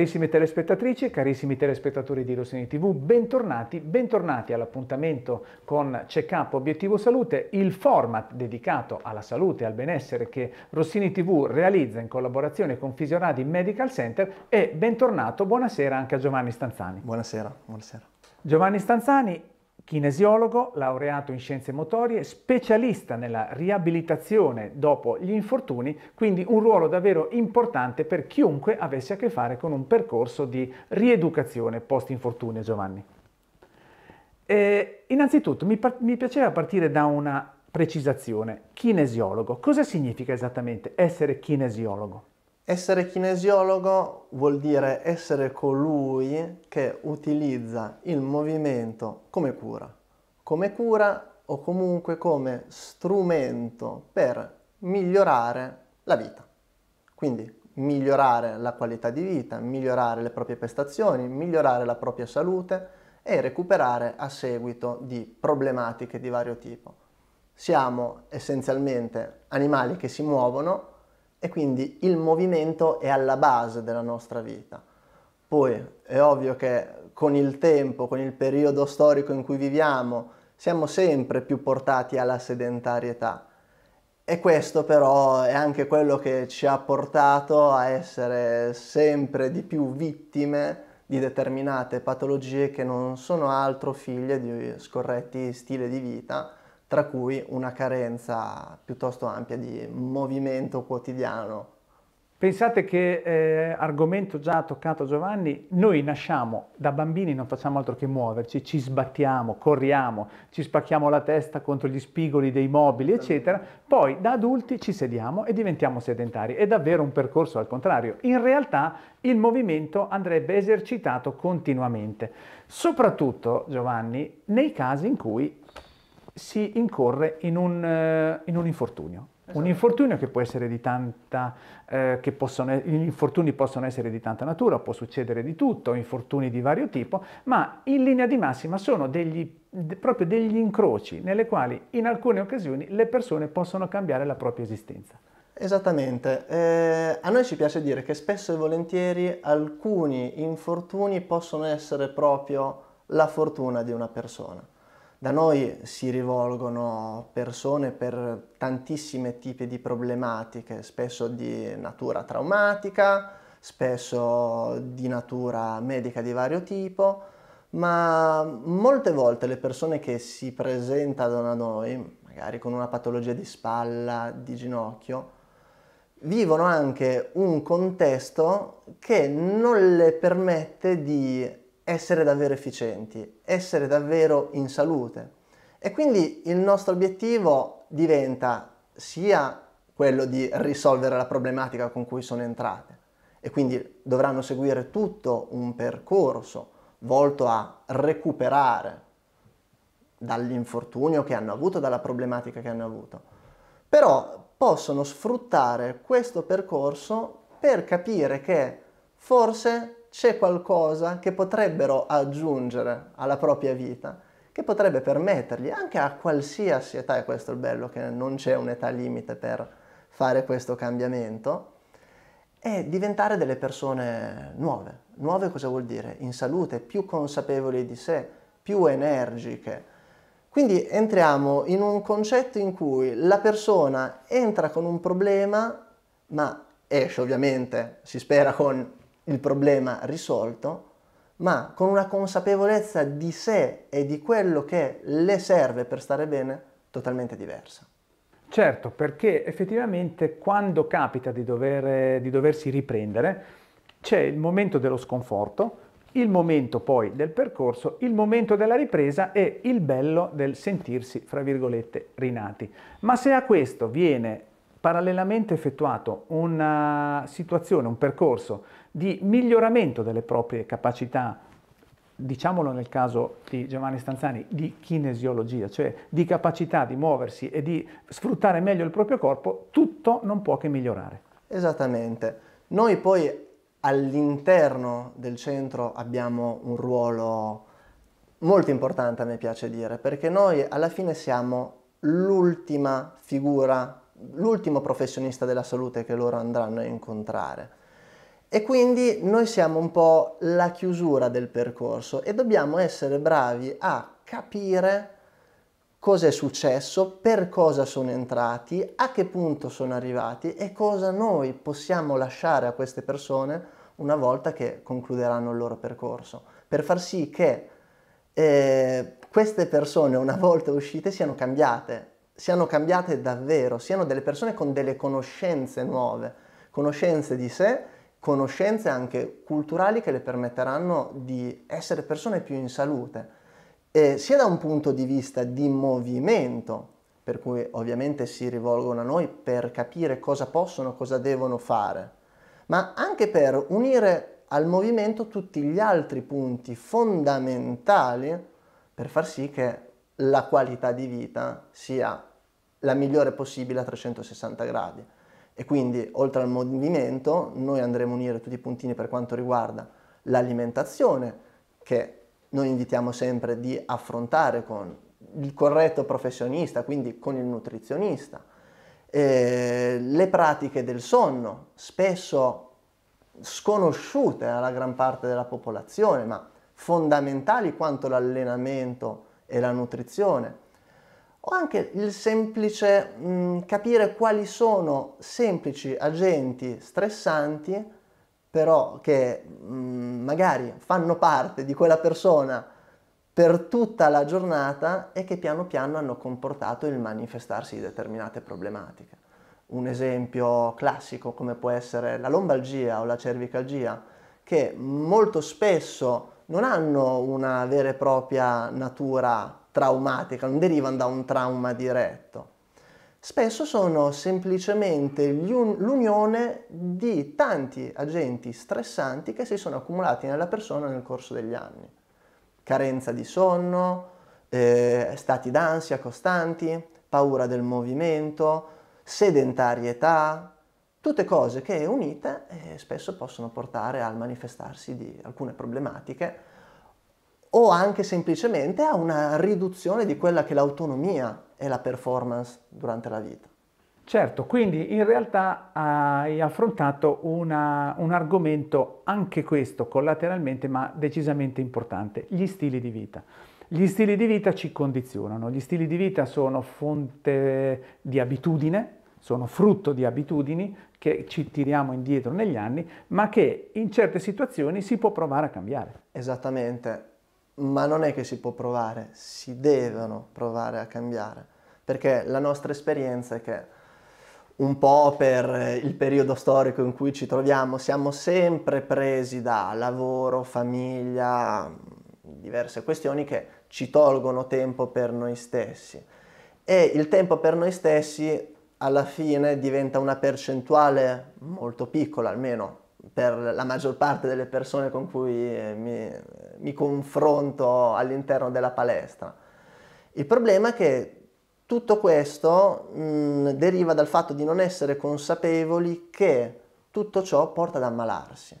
Carissime telespettatrici e carissimi telespettatori di Rossini TV, bentornati, bentornati all'appuntamento con Check-up Obiettivo Salute, il format dedicato alla salute e al benessere che Rossini TV realizza in collaborazione con Fisionadi Medical Center e bentornato, buonasera anche a Giovanni Stanzani. Buonasera, buonasera. Giovanni Stanzani, kinesiologo, laureato in scienze motorie, specialista nella riabilitazione dopo gli infortuni, quindi un ruolo davvero importante per chiunque avesse a che fare con un percorso di rieducazione post-infortunio, Giovanni. Eh, innanzitutto mi, mi piaceva partire da una precisazione, kinesiologo. Cosa significa esattamente essere kinesiologo? Essere kinesiologo vuol dire essere colui che utilizza il movimento come cura, come cura o comunque come strumento per migliorare la vita. Quindi migliorare la qualità di vita, migliorare le proprie prestazioni, migliorare la propria salute e recuperare a seguito di problematiche di vario tipo. Siamo essenzialmente animali che si muovono e quindi il movimento è alla base della nostra vita. Poi è ovvio che con il tempo, con il periodo storico in cui viviamo, siamo sempre più portati alla sedentarietà. E questo però è anche quello che ci ha portato a essere sempre di più vittime di determinate patologie che non sono altro figlie di scorretti stili di vita tra cui una carenza piuttosto ampia di movimento quotidiano. Pensate che, eh, argomento già toccato Giovanni, noi nasciamo da bambini, non facciamo altro che muoverci, ci sbattiamo, corriamo, ci spacchiamo la testa contro gli spigoli dei mobili, esatto. eccetera, poi da adulti ci sediamo e diventiamo sedentari. È davvero un percorso al contrario. In realtà il movimento andrebbe esercitato continuamente, soprattutto, Giovanni, nei casi in cui si incorre in un, eh, in un infortunio. Esatto. Un infortunio che può essere di tanta, eh, che possono, gli infortuni possono essere di tanta natura, può succedere di tutto, infortuni di vario tipo, ma in linea di massima sono degli, proprio degli incroci nelle quali in alcune occasioni le persone possono cambiare la propria esistenza. Esattamente, eh, a noi ci piace dire che spesso e volentieri alcuni infortuni possono essere proprio la fortuna di una persona. Da noi si rivolgono persone per tantissimi tipi di problematiche, spesso di natura traumatica, spesso di natura medica di vario tipo, ma molte volte le persone che si presentano da noi, magari con una patologia di spalla, di ginocchio, vivono anche un contesto che non le permette di essere davvero efficienti, essere davvero in salute. E quindi il nostro obiettivo diventa sia quello di risolvere la problematica con cui sono entrate e quindi dovranno seguire tutto un percorso volto a recuperare dall'infortunio che hanno avuto, dalla problematica che hanno avuto. Però possono sfruttare questo percorso per capire che forse c'è qualcosa che potrebbero aggiungere alla propria vita, che potrebbe permettergli anche a qualsiasi età, e questo è il bello che non c'è un'età limite per fare questo cambiamento, è diventare delle persone nuove. Nuove cosa vuol dire? In salute, più consapevoli di sé, più energiche. Quindi entriamo in un concetto in cui la persona entra con un problema, ma esce ovviamente, si spera con il problema risolto, ma con una consapevolezza di sé e di quello che le serve per stare bene totalmente diversa. Certo, perché effettivamente quando capita di, dover, di doversi riprendere, c'è il momento dello sconforto, il momento poi del percorso, il momento della ripresa e il bello del sentirsi, fra virgolette, rinati. Ma se a questo viene parallelamente effettuato una situazione, un percorso di miglioramento delle proprie capacità, diciamolo nel caso di Giovanni Stanzani, di kinesiologia, cioè di capacità di muoversi e di sfruttare meglio il proprio corpo, tutto non può che migliorare. Esattamente. Noi poi all'interno del centro abbiamo un ruolo molto importante, a me piace dire, perché noi alla fine siamo l'ultima figura l'ultimo professionista della salute che loro andranno a incontrare. E quindi noi siamo un po' la chiusura del percorso e dobbiamo essere bravi a capire cosa è successo, per cosa sono entrati, a che punto sono arrivati e cosa noi possiamo lasciare a queste persone una volta che concluderanno il loro percorso, per far sì che eh, queste persone una volta uscite siano cambiate siano cambiate davvero, siano delle persone con delle conoscenze nuove, conoscenze di sé, conoscenze anche culturali che le permetteranno di essere persone più in salute, e sia da un punto di vista di movimento, per cui ovviamente si rivolgono a noi per capire cosa possono, cosa devono fare, ma anche per unire al movimento tutti gli altri punti fondamentali per far sì che la qualità di vita sia la migliore possibile a 360 gradi. E quindi oltre al movimento noi andremo a unire tutti i puntini per quanto riguarda l'alimentazione, che noi invitiamo sempre di affrontare con il corretto professionista, quindi con il nutrizionista. Eh, le pratiche del sonno, spesso sconosciute alla gran parte della popolazione, ma fondamentali quanto l'allenamento e la nutrizione o anche il semplice mh, mm, capire quali sono semplici agenti stressanti però che mh, mm, magari fanno parte di quella persona per tutta la giornata e che piano piano hanno comportato il manifestarsi di determinate problematiche. Un esempio classico come può essere la lombalgia o la cervicalgia, che molto spesso non hanno una vera e propria natura traumatica, non derivano da un trauma diretto. Spesso sono semplicemente l'unione di tanti agenti stressanti che si sono accumulati nella persona nel corso degli anni. Carenza di sonno, eh, stati d'ansia costanti, paura del movimento, sedentarietà, tutte cose che unite eh, spesso possono portare al manifestarsi di alcune problematiche o anche semplicemente a una riduzione di quella che è l'autonomia e la performance durante la vita. Certo, quindi in realtà hai affrontato una, un argomento, anche questo collateralmente, ma decisamente importante, gli stili di vita. Gli stili di vita ci condizionano, gli stili di vita sono fonte di abitudine, sono frutto di abitudini che ci tiriamo indietro negli anni, ma che in certe situazioni si può provare a cambiare. Esattamente, ma non è che si può provare, si devono provare a cambiare, perché la nostra esperienza è che un po' per eh, il periodo storico in cui ci troviamo siamo sempre presi da lavoro, famiglia, diverse questioni che ci tolgono tempo per noi stessi e il tempo per noi stessi alla fine diventa una percentuale molto piccola, almeno per la maggior parte delle persone con cui eh, mi, mi confronto all'interno della palestra. Il problema è che tutto questo mh, mm, deriva dal fatto di non essere consapevoli che tutto ciò porta ad ammalarsi.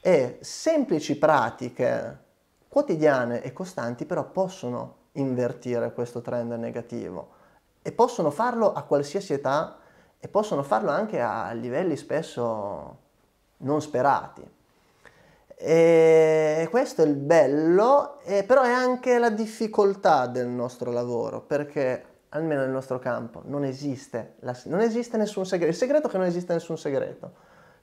E semplici pratiche quotidiane e costanti però possono invertire questo trend negativo e possono farlo a qualsiasi età e possono farlo anche a livelli spesso non sperati. E eh, questo è il bello, eh, però è anche la difficoltà del nostro lavoro, perché almeno nel nostro campo non esiste, la, non esiste nessun segreto. Il segreto è che non esiste nessun segreto.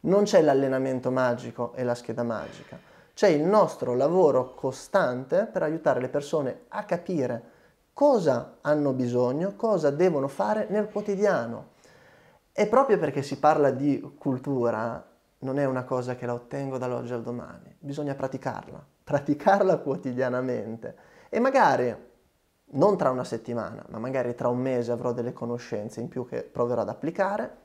Non c'è l'allenamento magico e la scheda magica. C'è il nostro lavoro costante per aiutare le persone a capire cosa hanno bisogno, cosa devono fare nel quotidiano. E proprio perché si parla di cultura, non è una cosa che la ottengo dall'oggi al domani, bisogna praticarla, praticarla quotidianamente e magari non tra una settimana, ma magari tra un mese avrò delle conoscenze in più che proverò ad applicare,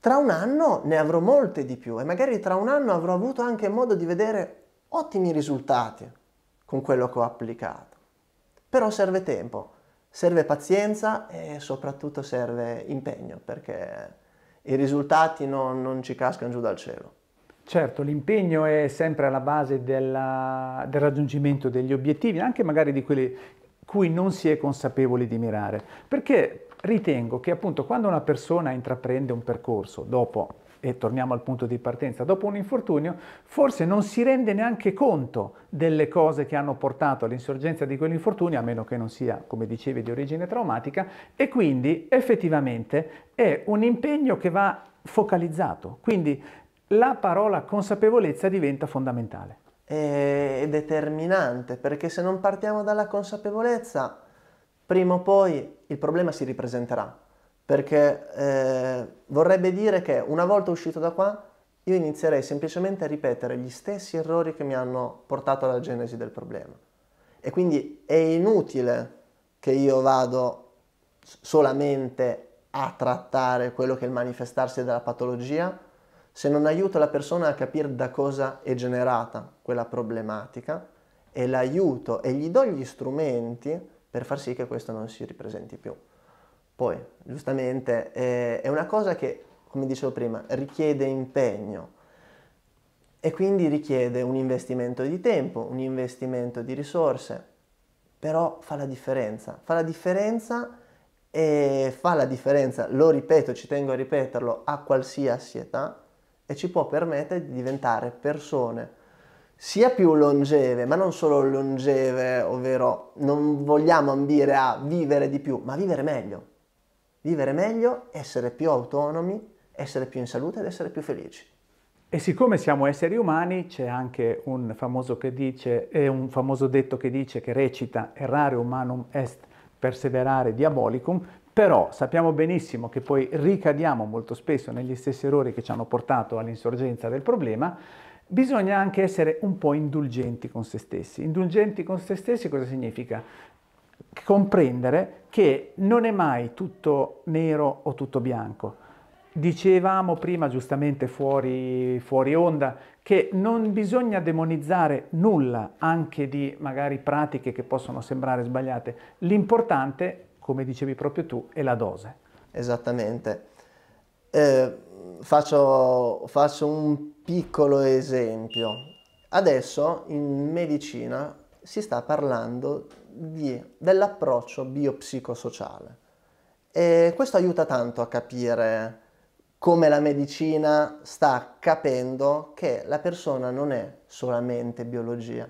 tra un anno ne avrò molte di più e magari tra un anno avrò avuto anche modo di vedere ottimi risultati con quello che ho applicato. Però serve tempo, serve pazienza e soprattutto serve impegno perché i risultati non, non ci cascano giù dal cielo. Certo, l'impegno è sempre alla base della, del raggiungimento degli obiettivi, anche magari di quelli cui non si è consapevoli di mirare, perché ritengo che appunto quando una persona intraprende un percorso dopo e torniamo al punto di partenza, dopo un infortunio, forse non si rende neanche conto delle cose che hanno portato all'insorgenza di quell'infortunio, a meno che non sia, come dicevi, di origine traumatica, e quindi effettivamente è un impegno che va focalizzato. Quindi la parola consapevolezza diventa fondamentale. È determinante, perché se non partiamo dalla consapevolezza, prima o poi il problema si ripresenterà perché eh, vorrebbe dire che una volta uscito da qua io inizierei semplicemente a ripetere gli stessi errori che mi hanno portato alla genesi del problema. E quindi è inutile che io vado solamente a trattare quello che è il manifestarsi della patologia se non aiuto la persona a capire da cosa è generata quella problematica e l'aiuto e gli do gli strumenti per far sì che questo non si ripresenti più. Poi, giustamente, eh, è una cosa che, come dicevo prima, richiede impegno e quindi richiede un investimento di tempo, un investimento di risorse, però fa la differenza, fa la differenza e fa la differenza, lo ripeto, ci tengo a ripeterlo, a qualsiasi età e ci può permettere di diventare persone sia più longeve, ma non solo longeve, ovvero non vogliamo ambire a vivere di più, ma vivere meglio, vivere meglio, essere più autonomi, essere più in salute ed essere più felici. E siccome siamo esseri umani, c'è anche un famoso, dice, un famoso detto che dice, che recita errare humanum est perseverare diabolicum, però sappiamo benissimo che poi ricadiamo molto spesso negli stessi errori che ci hanno portato all'insorgenza del problema, bisogna anche essere un po' indulgenti con se stessi. Indulgenti con se stessi cosa significa? comprendere che non è mai tutto nero o tutto bianco. Dicevamo prima, giustamente fuori, fuori onda, che non bisogna demonizzare nulla, anche di magari pratiche che possono sembrare sbagliate. L'importante, come dicevi proprio tu, è la dose. Esattamente. Eh, faccio, faccio un piccolo esempio. Adesso in medicina si sta parlando di, dell'approccio biopsicosociale. E questo aiuta tanto a capire come la medicina sta capendo che la persona non è solamente biologia,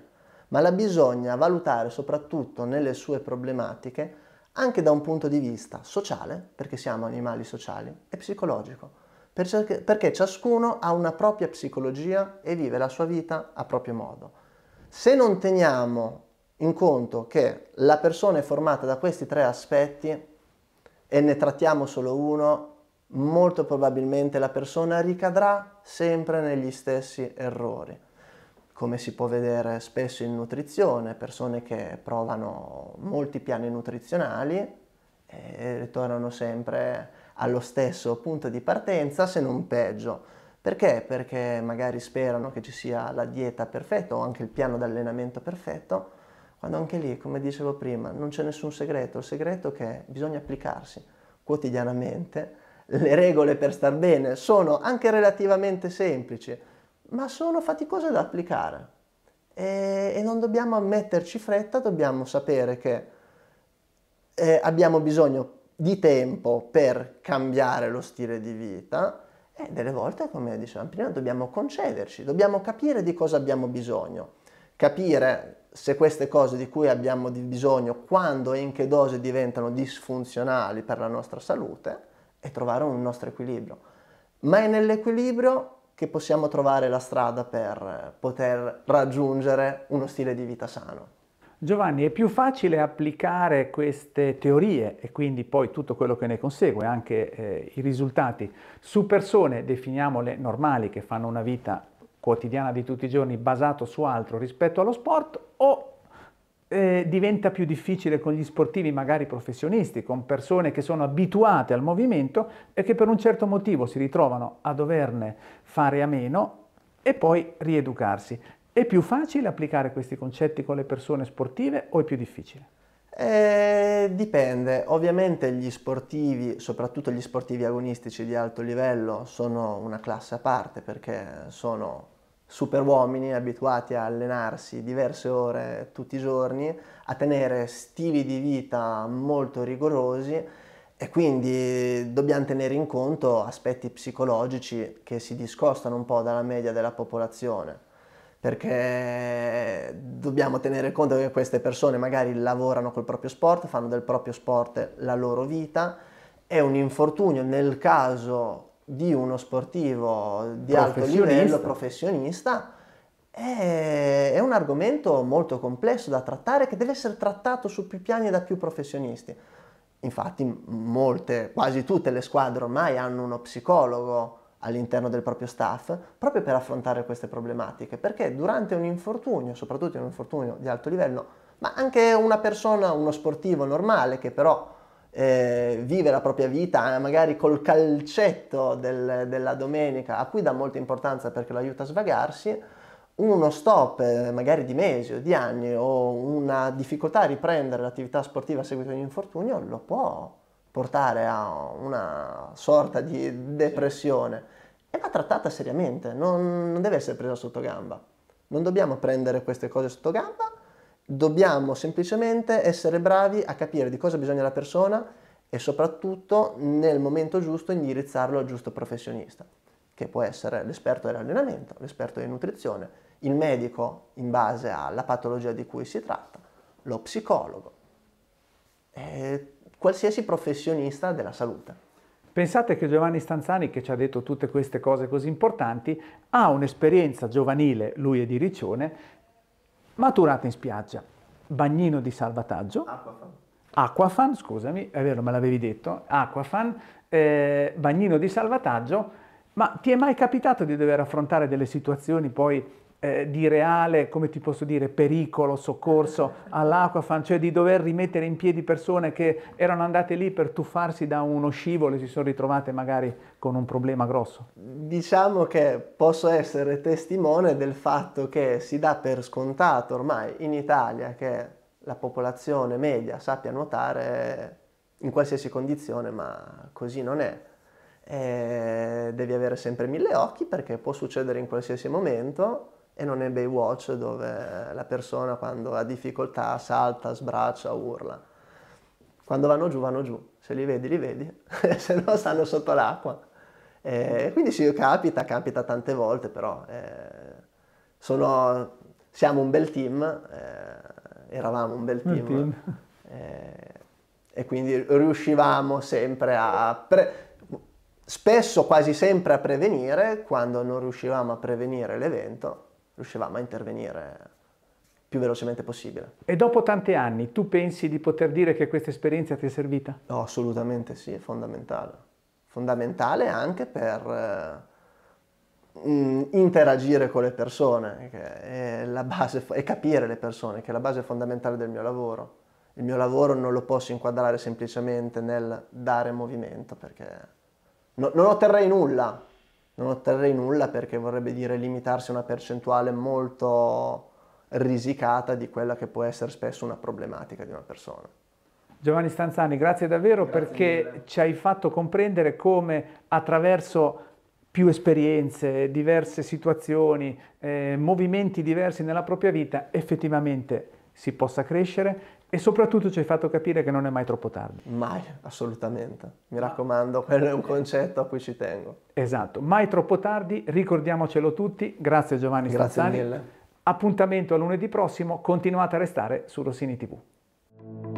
ma la bisogna valutare soprattutto nelle sue problematiche anche da un punto di vista sociale, perché siamo animali sociali, e psicologico, perché ciascuno ha una propria psicologia e vive la sua vita a proprio modo. Se non teniamo in conto che la persona è formata da questi tre aspetti e ne trattiamo solo uno, molto probabilmente la persona ricadrà sempre negli stessi errori. Come si può vedere spesso in nutrizione, persone che provano molti piani nutrizionali e ritornano sempre allo stesso punto di partenza, se non peggio. Perché? Perché magari sperano che ci sia la dieta perfetta o anche il piano d'allenamento perfetto, quando anche lì, come dicevo prima, non c'è nessun segreto, il segreto è che bisogna applicarsi quotidianamente. Le regole per star bene sono anche relativamente semplici, ma sono faticose da applicare e, e non dobbiamo metterci fretta, dobbiamo sapere che eh, abbiamo bisogno di tempo per cambiare lo stile di vita e delle volte, come dicevamo prima, dobbiamo concederci, dobbiamo capire di cosa abbiamo bisogno, capire se queste cose di cui abbiamo bisogno, quando e in che dose diventano disfunzionali per la nostra salute e trovare un nostro equilibrio. Ma è nell'equilibrio che possiamo trovare la strada per poter raggiungere uno stile di vita sano. Giovanni, è più facile applicare queste teorie e quindi poi tutto quello che ne consegue, anche eh, i risultati, su persone, definiamole normali, che fanno una vita quotidiana di tutti i giorni basato su altro rispetto allo sport o eh, diventa più difficile con gli sportivi magari professionisti, con persone che sono abituate al movimento e che per un certo motivo si ritrovano a doverne fare a meno e poi rieducarsi. È più facile applicare questi concetti con le persone sportive o è più difficile? Eh, dipende, ovviamente gli sportivi, soprattutto gli sportivi agonistici di alto livello, sono una classe a parte perché sono super uomini abituati a allenarsi diverse ore tutti i giorni, a tenere stili di vita molto rigorosi e quindi dobbiamo tenere in conto aspetti psicologici che si discostano un po' dalla media della popolazione, perché dobbiamo tenere conto che queste persone magari lavorano col proprio sport, fanno del proprio sport la loro vita, è un infortunio nel caso di uno sportivo di alto livello professionista è, è un argomento molto complesso da trattare che deve essere trattato su più piani da più professionisti. Infatti molte, quasi tutte le squadre ormai hanno uno psicologo all'interno del proprio staff proprio per affrontare queste problematiche, perché durante un infortunio, soprattutto un infortunio di alto livello, ma anche una persona, uno sportivo normale che però eh, vive la propria vita eh, magari col calcetto del, della domenica, a cui dà molta importanza perché lo aiuta a svagarsi, uno stop eh, magari di mesi o di anni o una difficoltà a riprendere l'attività sportiva a seguito di un infortunio lo può portare a una sorta di depressione e va trattata seriamente, non, non deve essere presa sotto gamba. Non dobbiamo prendere queste cose sotto gamba dobbiamo semplicemente essere bravi a capire di cosa bisogna la persona e soprattutto nel momento giusto indirizzarlo al giusto professionista, che può essere l'esperto dell'allenamento, l'esperto di nutrizione, il medico in base alla patologia di cui si tratta, lo psicologo, qualsiasi professionista della salute. Pensate che Giovanni Stanzani, che ci ha detto tutte queste cose così importanti, ha un'esperienza giovanile, lui è di Riccione, maturata in spiaggia, bagnino di salvataggio, Acquafan, Aquafan scusami, è vero me l'avevi detto, acquafan, eh, bagnino di salvataggio, ma ti è mai capitato di dover affrontare delle situazioni poi eh, di reale, come ti posso dire, pericolo, soccorso all'Aquafan, cioè di dover rimettere in piedi persone che erano andate lì per tuffarsi da uno scivolo e si sono ritrovate magari con un problema grosso? Diciamo che posso essere testimone del fatto che si dà per scontato ormai in Italia che la popolazione media sappia nuotare in qualsiasi condizione, ma così non è. E eh, devi avere sempre mille occhi perché può succedere in qualsiasi momento e non è Baywatch dove la persona quando ha difficoltà salta, sbraccia, urla. Quando vanno giù, vanno giù. Se li vedi, li vedi, se no stanno sotto l'acqua. E quindi sì, capita, capita tante volte, però eh, sono, siamo un bel team, eh, eravamo un bel team. team. Eh, e quindi riuscivamo sempre a... Pre- spesso, quasi sempre a prevenire, quando non riuscivamo a prevenire l'evento riuscivamo a intervenire più velocemente possibile. E dopo tanti anni tu pensi di poter dire che questa esperienza ti è servita? No, assolutamente sì, è fondamentale. Fondamentale anche per eh, mm, interagire con le persone base, e capire le persone, che è la base fondamentale del mio lavoro. Il mio lavoro non lo posso inquadrare semplicemente nel dare movimento perché no, non otterrei nulla non otterrei nulla perché vorrebbe dire limitarsi a una percentuale molto risicata di quella che può essere spesso una problematica di una persona. Giovanni Stanzani, grazie davvero grazie perché mille. ci hai fatto comprendere come attraverso più esperienze, diverse situazioni, eh, movimenti diversi nella propria vita, effettivamente si possa crescere e soprattutto ci hai fatto capire che non è mai troppo tardi. Mai, assolutamente. Mi raccomando, quello è un concetto a cui ci tengo. Esatto, mai troppo tardi, ricordiamocelo tutti. Grazie Giovanni Grazie Stazzani. Mille. Appuntamento a lunedì prossimo, continuate a restare su Rossini TV.